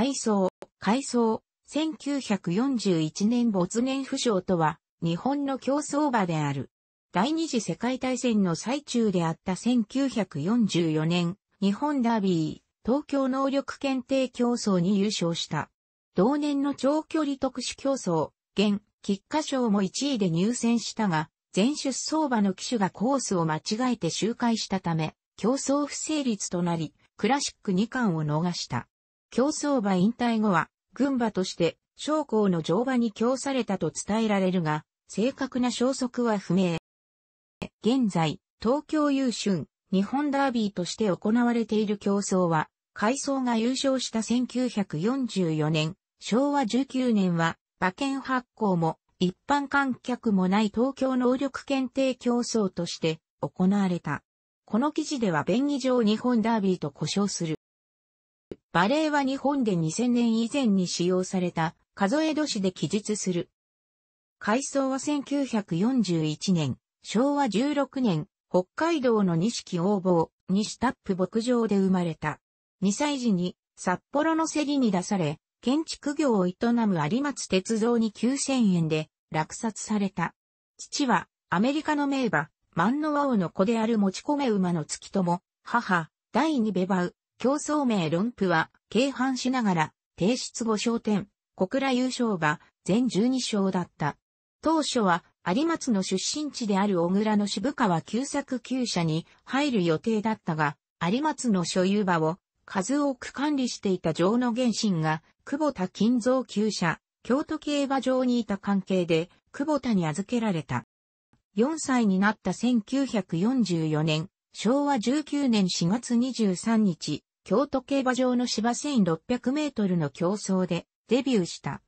改装、改装、1941年没年不詳とは、日本の競争馬である。第二次世界大戦の最中であった1944年、日本ダービー、東京能力検定競争に優勝した。同年の長距離特殊競争、現、菊花賞も1位で入選したが、全出走馬の騎手がコースを間違えて周回したため、競争不成立となり、クラシック2冠を逃した。競走馬引退後は、軍馬として、将校の乗馬に供されたと伝えられるが、正確な消息は不明。現在、東京優春、日本ダービーとして行われている競争は、海藻が優勝した1944年、昭和19年は、馬券発行も、一般観客もない東京能力検定競争として行われた。この記事では便宜上日本ダービーと呼称する。バレーは日本で2000年以前に使用された数え年で記述する。改装は1941年、昭和16年、北海道の錦応募、西タップ牧場で生まれた。2歳時に札幌の競りに出され、建築業を営む有松鉄道に9000円で落札された。父はアメリカの名馬、万能王の子である持ち込め馬の月友、母、第二ベバウ、競争名論布は、軽犯しながら、提出後焦点、小倉優勝馬、全12勝だった。当初は、有松の出身地である小倉の渋川旧作旧社に入る予定だったが、有松の所有馬を数多く管理していた城野原神が、久保田金蔵旧社、京都競馬場にいた関係で、久保田に預けられた。4歳になった1944年、昭和19年4月23日、京都競馬場の芝1600メートルの競争でデビューした。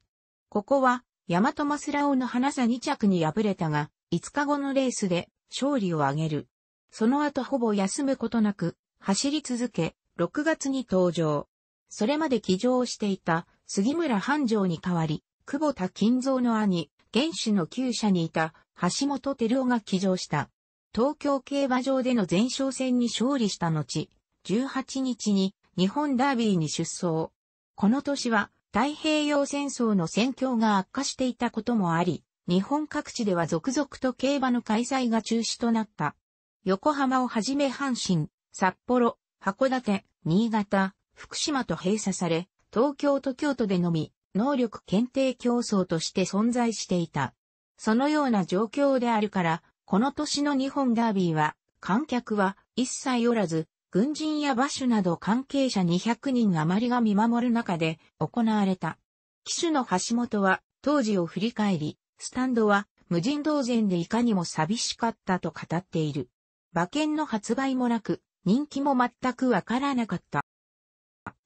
ここは、ヤマトマスラオの花座2着に敗れたが、5日後のレースで勝利を挙げる。その後ほぼ休むことなく、走り続け、6月に登場。それまで騎乗していた杉村繁盛に代わり、久保田金蔵の兄、原始の旧社にいた橋本照夫が騎乗した。東京競馬場での前哨戦に勝利した後、18日に日本ダービーに出走。この年は太平洋戦争の戦況が悪化していたこともあり、日本各地では続々と競馬の開催が中止となった。横浜をはじめ阪神、札幌、函館、新潟、福島と閉鎖され、東京と京都でのみ、能力検定競争として存在していた。そのような状況であるから、この年の日本ダービーは、観客は一切おらず、軍人や馬主など関係者200人余りが見守る中で行われた。騎手の橋本は当時を振り返り、スタンドは無人同然でいかにも寂しかったと語っている。馬券の発売もなく、人気も全くわからなかった。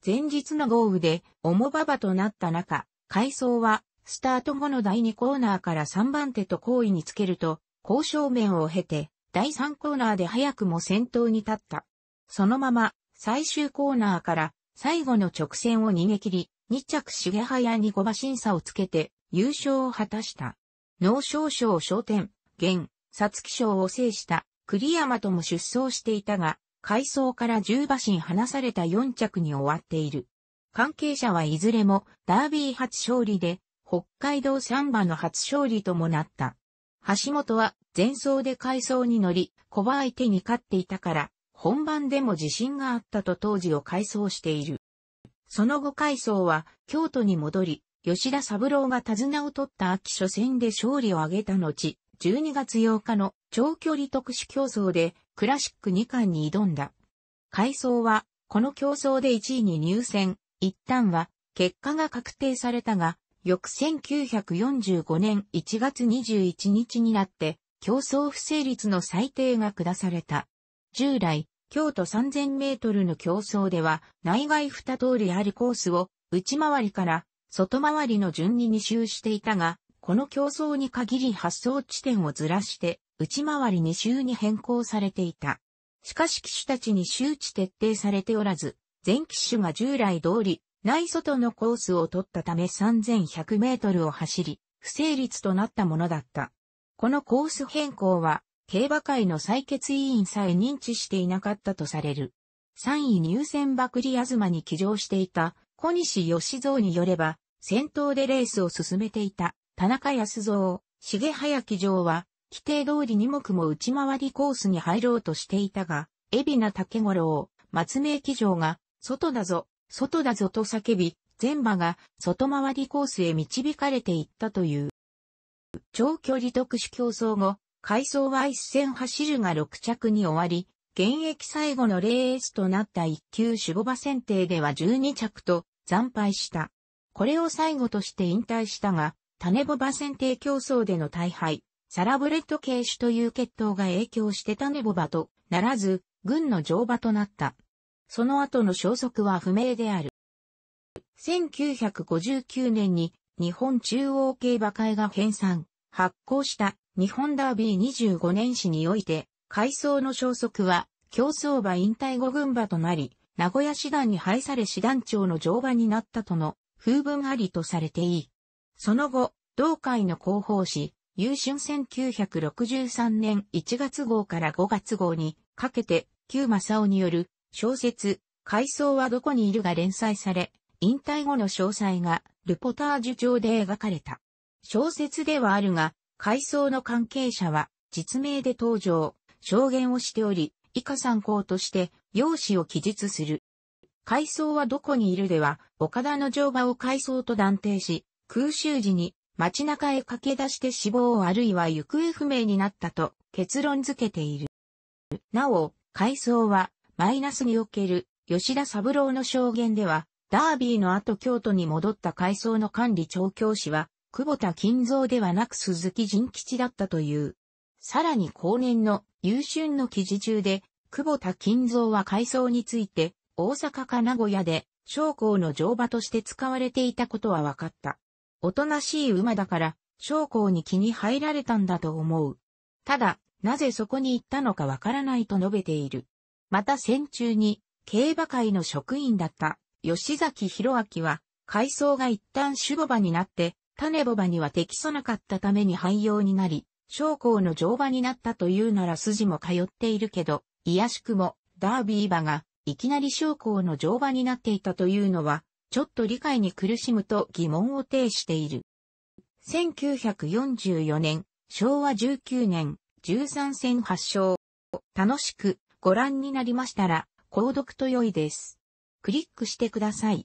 前日の豪雨で重馬場となった中、改装はスタート後の第2コーナーから3番手と好位につけると、交渉面を経て、第3コーナーで早くも先頭に立った。そのまま、最終コーナーから、最後の直線を逃げ切り、2着重早に5馬審査をつけて、優勝を果たした。脳症賞昇天、現、皐月賞を制した、栗山とも出走していたが、回想から10馬身離された4着に終わっている。関係者はいずれも、ダービー初勝利で、北海道三馬の初勝利ともなった。橋本は前走で回想に乗り、小馬相手に勝っていたから、本番でも自信があったと当時を改装している。その後改装は京都に戻り、吉田三郎が手綱を取った秋初戦で勝利を挙げた後、12月8日の長距離特殊競争でクラシック2冠に挑んだ。改装はこの競争で1位に入選、一旦は結果が確定されたが、翌1945年1月21日になって競争不成立の裁定が下された。従来、京都3000メートルの競争では、内外二通りあるコースを、内回りから外回りの順に2周していたが、この競争に限り発送地点をずらして、内回り2周に変更されていた。しかし機種たちに周知徹底されておらず、全機種が従来通り、内外のコースを取ったため3100メートルを走り、不成立となったものだった。このコース変更は、競馬会の採決委員さえ認知していなかったとされる。3位入選ばくりあずまに騎乗していた小西義蔵によれば、先頭でレースを進めていた田中康蔵、重早騎乗は、規定通り二目も内回りコースに入ろうとしていたが、海老名竹五郎、松明騎乗が、外だぞ、外だぞと叫び、全馬が外回りコースへ導かれていったという。長距離特殊競争後、回想は一戦走るが6着に終わり、現役最後のレースとなった一級守護馬選定では12着と惨敗した。これを最後として引退したが、種ボ馬選定競争での大敗、サラブレッド系種という血統が影響して種ボ馬とならず、軍の乗馬となった。その後の消息は不明である。1959年に日本中央競馬会が編纂、発行した日本ダービー25年史において、回想の消息は、競争馬引退後群馬となり、名古屋師団に配され師団長の乗馬になったとの風文ありとされていい。その後、同会の広報誌、優春1963年1月号から5月号にかけて、旧正雄による小説、回想はどこにいるが連載され、引退後の詳細がルポタージュ上で描かれた。小説ではあるが、海藻の関係者は、実名で登場、証言をしており、以下参考として、容姿を記述する。海藻はどこにいるでは、岡田の乗馬を海藻と断定し、空襲時に街中へ駆け出して死亡あるいは行方不明になったと結論付けている。なお、海藻はマイナスにおける吉田三郎の証言では、ダービーの後京都に戻った海藻の管理調教師は久保田金蔵ではなく鈴木仁吉だったという。さらに後年の優春の記事中で、久保田金蔵は改装について、大阪か名古屋で、将校の乗馬として使われていたことは分かった。おとなしい馬だから、将校に気に入られたんだと思う。ただ、なぜそこに行ったのかわからないと述べている。また戦中に、競馬会の職員だった、吉崎博明は、改装が一旦守護場になって、種牡馬には適さなかったために廃用になり、将校の乗馬になったというなら筋も通っているけど、いやしくも、ダービー馬が、いきなり将校の乗馬になっていたというのは、ちょっと理解に苦しむと疑問を呈している。1944年、昭和19年、13戦発祥。楽しくご覧になりましたら、購読と良いです。クリックしてください。